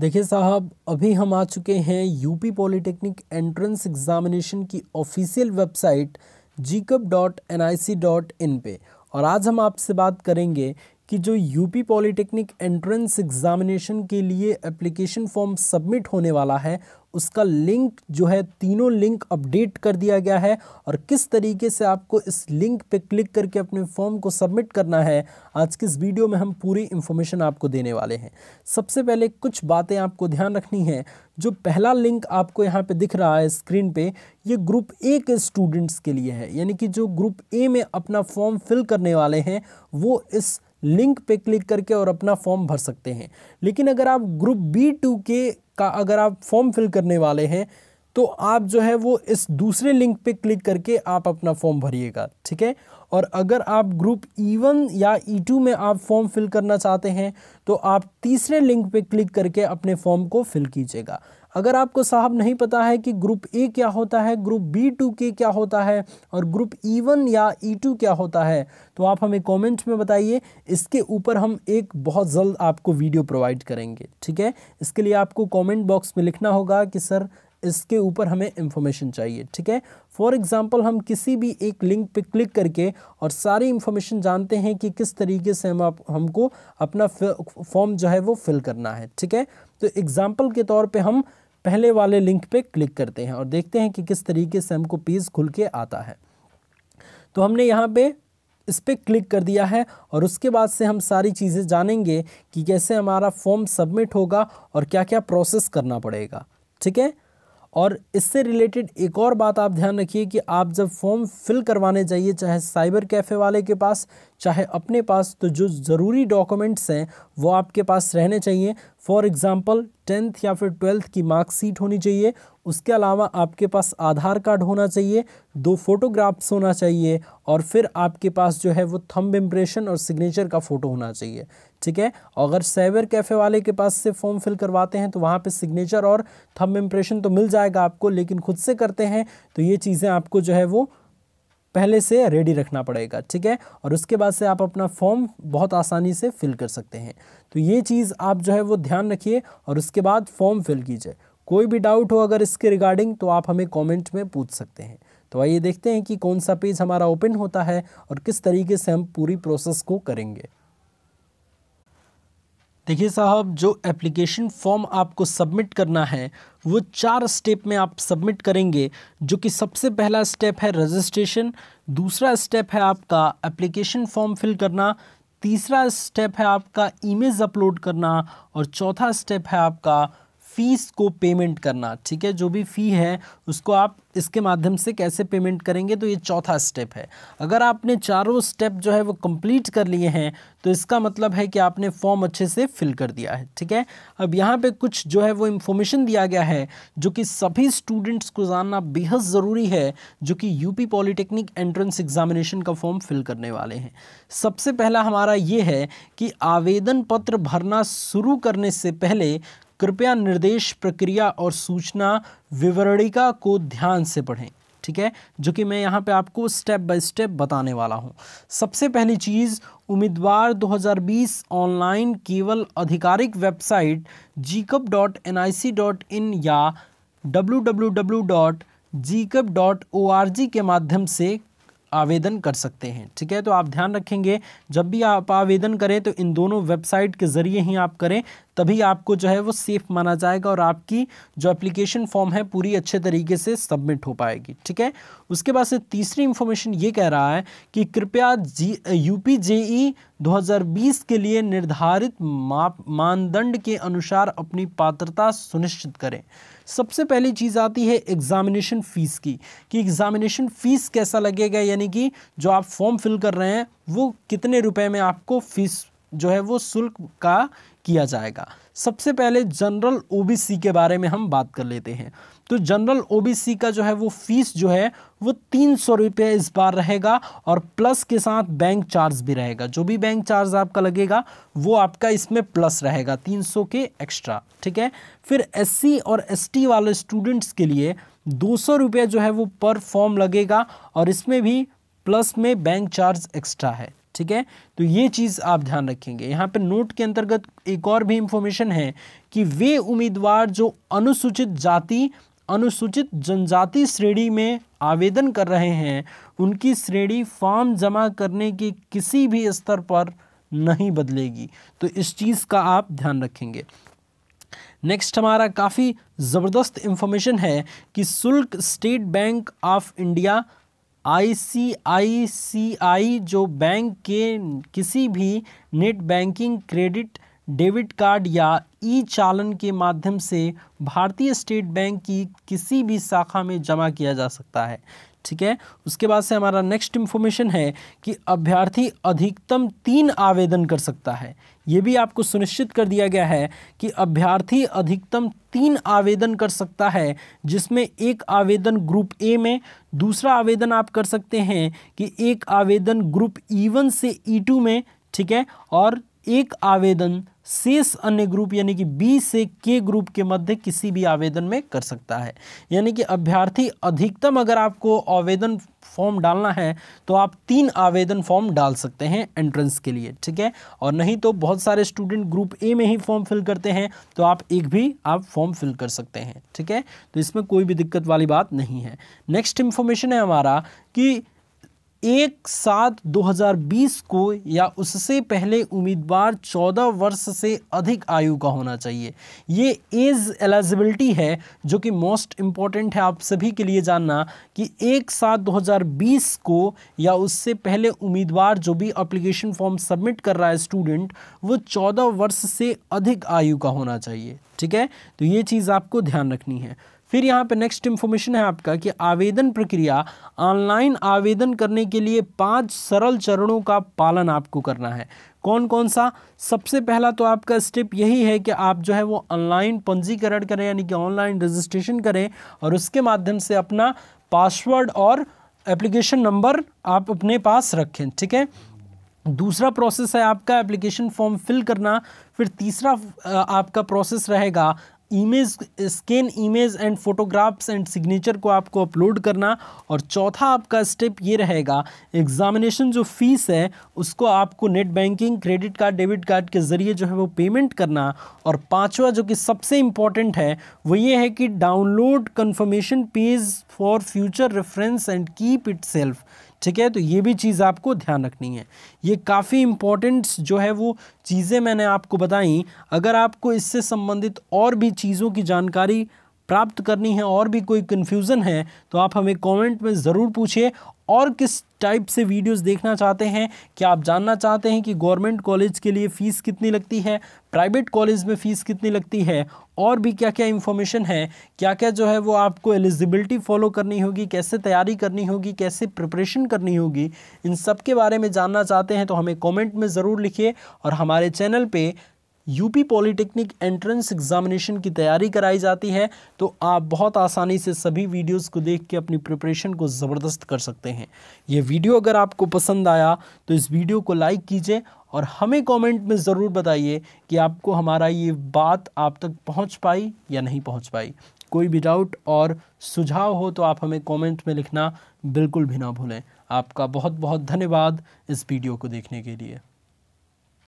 देखिए साहब अभी हम आ चुके हैं यूपी पॉलिटेक्निक एंट्रेंस एग्जामिनेशन की ऑफिशियल वेबसाइट जीकब dot N I C dot in पे और आज हम आपसे बात करेंगे कि जो यूपी पॉलिटेक्निक एंट्रेंस एग्ज़ामिनेशन के लिए एप्लीकेशन फॉर्म सबमिट होने वाला है उसका लिंक जो है तीनों लिंक अपडेट कर दिया गया है और किस तरीके से आपको इस लिंक पे क्लिक करके अपने फॉर्म को सबमिट करना है आज के इस वीडियो में हम पूरी इन्फॉर्मेशन आपको देने वाले हैं सबसे पहले कुछ बातें आपको ध्यान रखनी है जो पहला लिंक आपको यहाँ पे दिख रहा है स्क्रीन पे ये ग्रुप ए के स्टूडेंट्स के लिए है यानी कि जो ग्रुप ए में अपना फॉर्म फिल करने वाले हैं वो इस लिंक पे क्लिक करके और अपना फॉर्म भर सकते हैं लेकिन अगर आप ग्रुप बी टू के का अगर आप फॉर्म फिल करने वाले हैं तो आप जो है वो इस दूसरे लिंक पे क्लिक करके आप अपना फॉर्म भरिएगा ठीक है और अगर आप ग्रुप ई वन या ई टू में आप फॉर्म फिल करना चाहते हैं तो आप तीसरे लिंक पे क्लिक करके अपने फॉर्म को फिल कीजिएगा अगर आपको साहब नहीं पता है कि ग्रुप ए क्या होता है ग्रुप बी टू के क्या होता है और ग्रुप ई वन या ई टू क्या होता है तो आप हमें कमेंट में बताइए इसके ऊपर हम एक बहुत जल्द आपको वीडियो प्रोवाइड करेंगे ठीक है इसके लिए आपको कमेंट बॉक्स में लिखना होगा कि सर इसके ऊपर हमें इन्फॉर्मेशन चाहिए ठीक है फॉर एग्ज़ाम्पल हम किसी भी एक लिंक पे क्लिक करके और सारी इन्फॉर्मेशन जानते हैं कि किस तरीके से हम आप हमको अपना फॉर्म जो है वो फिल करना है ठीक है तो एग्ज़ाम्पल के तौर पे हम पहले वाले लिंक पे क्लिक करते हैं और देखते हैं कि किस तरीके से हमको पेज खुल के आता है तो हमने यहाँ पे इस पर क्लिक कर दिया है और उसके बाद से हम सारी चीज़ें जानेंगे कि कैसे हमारा फॉर्म सबमिट होगा और क्या क्या प्रोसेस करना पड़ेगा ठीक है और इससे रिलेटेड एक और बात आप ध्यान रखिए कि आप जब फॉर्म फिल करवाने जाइए चाहे साइबर कैफ़े वाले के पास चाहे अपने पास तो जो ज़रूरी डॉक्यूमेंट्स हैं वो आपके पास रहने चाहिए फॉर एग्ज़ाम्पल टेंथ या फिर ट्वेल्थ की मार्कशीट होनी चाहिए उसके अलावा आपके पास आधार कार्ड होना चाहिए दो फोटोग्राफ्स होना चाहिए और फिर आपके पास जो है वो थंब इम्प्रेशन और सिग्नेचर का फ़ोटो होना चाहिए ठीक है अगर सैवर कैफ़े वाले के पास से फॉर्म फिल करवाते हैं तो वहाँ पे सिग्नेचर और थंब इम्प्रेशन तो मिल जाएगा आपको लेकिन खुद से करते हैं तो ये चीज़ें आपको जो है वो पहले से रेडी रखना पड़ेगा ठीक है और उसके बाद से आप अपना फॉर्म बहुत आसानी से फिल कर सकते हैं तो ये चीज़ आप जो है वो ध्यान रखिए और उसके बाद फॉर्म फिल कीजिए कोई भी डाउट हो अगर इसके रिगार्डिंग तो आप हमें कमेंट में पूछ सकते हैं तो आइए देखते हैं कि कौन सा पेज हमारा ओपन होता है और किस तरीके से हम पूरी प्रोसेस को करेंगे देखिए साहब जो एप्लीकेशन फॉर्म आपको सबमिट करना है वो चार स्टेप में आप सबमिट करेंगे जो कि सबसे पहला स्टेप है रजिस्ट्रेशन दूसरा स्टेप है आपका एप्लीकेशन फॉर्म फिल करना तीसरा स्टेप है आपका इमेज अपलोड करना और चौथा स्टेप है आपका फ़ीस को पेमेंट करना ठीक है जो भी फ़ी है उसको आप इसके माध्यम से कैसे पेमेंट करेंगे तो ये चौथा स्टेप है अगर आपने चारों स्टेप जो है वो कंप्लीट कर लिए हैं तो इसका मतलब है कि आपने फॉर्म अच्छे से फिल कर दिया है ठीक है अब यहाँ पे कुछ जो है वो इन्फॉर्मेशन दिया गया है जो कि सभी स्टूडेंट्स को जानना बेहद ज़रूरी है जो कि यूपी पॉलिटेक्निक एंट्रेंस एग्जामिनेशन का फॉर्म फिल करने वाले हैं सबसे पहला हमारा ये है कि आवेदन पत्र भरना शुरू करने से पहले कृपया निर्देश प्रक्रिया और सूचना विवरणिका को ध्यान से पढ़ें ठीक है जो कि मैं यहाँ पे आपको स्टेप बाय स्टेप बताने वाला हूँ सबसे पहली चीज़ उम्मीदवार 2020 ऑनलाइन केवल आधिकारिक वेबसाइट जीकप dot N I C dot in या W W dot dot O R G के माध्यम से आवेदन कर सकते हैं ठीक है तो आप ध्यान रखेंगे जब भी आप आवेदन करें तो इन दोनों वेबसाइट के ज़रिए ही आप करें तभी आपको जो है वो सेफ़ माना जाएगा और आपकी जो एप्लीकेशन फॉर्म है पूरी अच्छे तरीके से सबमिट हो पाएगी ठीक है उसके बाद से तीसरी इन्फॉर्मेशन ये कह रहा है कि कृपया जी यू पी 2020 के लिए निर्धारित माप मानदंड के अनुसार अपनी पात्रता सुनिश्चित करें सबसे पहली चीज़ आती है एग्ज़ामिनेशन फ़ीस की कि एग्ज़ामिनेशन फ़ीस कैसा लगेगा यानी कि जो आप फॉर्म फिल कर रहे हैं वो कितने रुपए में आपको फ़ीस जो है वो शुल्क का किया जाएगा सबसे पहले जनरल ओबीसी के बारे में हम बात कर लेते हैं तो जनरल ओबीसी का जो है वो फीस जो है वो तीन सौ रुपये इस बार रहेगा और प्लस के साथ बैंक चार्ज भी रहेगा जो भी बैंक चार्ज आपका लगेगा वो आपका इसमें प्लस रहेगा तीन सौ के एक्स्ट्रा ठीक है फिर एससी और एसटी वाले स्टूडेंट्स के लिए दो सौ रुपये जो है वो पर फॉर्म लगेगा और इसमें भी प्लस में बैंक चार्ज एक्स्ट्रा है ठीक है तो ये चीज़ आप ध्यान रखेंगे यहाँ पर नोट के अंतर्गत एक और भी इंफॉर्मेशन है कि वे उम्मीदवार जो अनुसूचित जाति अनुसूचित जनजाति श्रेणी में आवेदन कर रहे हैं उनकी श्रेणी फॉर्म जमा करने के किसी भी स्तर पर नहीं बदलेगी तो इस चीज़ का आप ध्यान रखेंगे नेक्स्ट हमारा काफ़ी ज़बरदस्त इंफॉर्मेशन है कि शुल्क State Bank of India ICICI जो बैंक के किसी भी net banking credit debit card या ई चालन के माध्यम से भारतीय स्टेट बैंक की किसी भी शाखा में जमा किया जा सकता है ठीक है उसके बाद से हमारा नेक्स्ट इन्फॉर्मेशन है कि अभ्यर्थी अधिकतम तीन आवेदन कर सकता है ये भी आपको सुनिश्चित कर दिया गया है कि अभ्यर्थी अधिकतम तीन आवेदन कर सकता है जिसमें एक आवेदन ग्रुप ए में दूसरा आवेदन आप कर सकते हैं कि एक आवेदन ग्रुप ई वन से ई e टू में ठीक है और एक आवेदन शेष अन्य ग्रुप यानी कि बी से के ग्रुप के मध्य किसी भी आवेदन में कर सकता है यानी कि अभ्यर्थी अधिकतम अगर आपको आवेदन फॉर्म डालना है तो आप तीन आवेदन फॉर्म डाल सकते हैं एंट्रेंस के लिए ठीक है और नहीं तो बहुत सारे स्टूडेंट ग्रुप ए में ही फॉर्म फिल करते हैं तो आप एक भी आप फॉर्म फिल कर सकते हैं ठीक है तो इसमें कोई भी दिक्कत वाली बात नहीं है नेक्स्ट इन्फॉर्मेशन है हमारा कि एक सात 2020 को या उससे पहले उम्मीदवार 14 वर्ष से अधिक आयु का होना चाहिए ये एज एलिजिबिलिटी है जो कि मोस्ट इम्पॉर्टेंट है आप सभी के लिए जानना कि एक सात 2020 को या उससे पहले उम्मीदवार जो भी अप्लीकेशन फॉर्म सबमिट कर रहा है स्टूडेंट वो 14 वर्ष से अधिक आयु का होना चाहिए ठीक है तो ये चीज़ आपको ध्यान रखनी है फिर यहाँ पे नेक्स्ट इन्फॉर्मेशन है आपका कि आवेदन प्रक्रिया ऑनलाइन आवेदन करने के लिए पांच सरल चरणों का पालन आपको करना है कौन कौन सा सबसे पहला तो आपका स्टेप यही है कि आप जो है वो ऑनलाइन पंजीकरण करें यानी कि ऑनलाइन रजिस्ट्रेशन करें और उसके माध्यम से अपना पासवर्ड और एप्लीकेशन नंबर आप अपने पास रखें ठीक है दूसरा प्रोसेस है आपका एप्लीकेशन फॉर्म फिल करना फिर तीसरा आपका प्रोसेस रहेगा image scan image and photographs and signature को आपको अपलोड करना और चौथा आपका स्टेप ये रहेगा एग्जामिनेशन जो फीस है उसको आपको net banking credit card debit card के ज़रिए जो है वो पेमेंट करना और पांचवा जो कि सबसे इम्पॉर्टेंट है वो ये है कि download confirmation page for future reference and keep it self ठीक है तो ये भी चीज़ आपको ध्यान रखनी है ये काफ़ी इम्पोर्टेंट्स जो है वो चीज़ें मैंने आपको बताई अगर आपको इससे संबंधित और भी चीज़ों की जानकारी प्राप्त करनी है और भी कोई कन्फ्यूज़न है तो आप हमें कमेंट में ज़रूर पूछिए और किस टाइप से वीडियोस देखना चाहते हैं क्या आप जानना चाहते हैं कि गवर्नमेंट कॉलेज के लिए फ़ीस कितनी लगती है प्राइवेट कॉलेज में फ़ीस कितनी लगती है और भी क्या क्या इन्फॉर्मेशन है क्या क्या जो है वो आपको एलिजिबिलिटी फॉलो करनी होगी कैसे तैयारी करनी होगी कैसे प्रिपरेशन करनी होगी इन सब के बारे में जानना चाहते हैं तो हमें कमेंट में ज़रूर लिखिए और हमारे चैनल पे यूपी पॉलिटेक्निक एंट्रेंस एग्जामिनेशन की तैयारी कराई जाती है तो आप बहुत आसानी से सभी वीडियोस को देख के अपनी प्रिपरेशन को ज़बरदस्त कर सकते हैं ये वीडियो अगर आपको पसंद आया तो इस वीडियो को लाइक कीजिए और हमें कमेंट में ज़रूर बताइए कि आपको हमारा ये बात आप तक पहुँच पाई या नहीं पहुँच पाई कोई भी डाउट और सुझाव हो तो आप हमें कॉमेंट में लिखना बिल्कुल भी ना भूलें आपका बहुत बहुत धन्यवाद इस वीडियो को देखने के लिए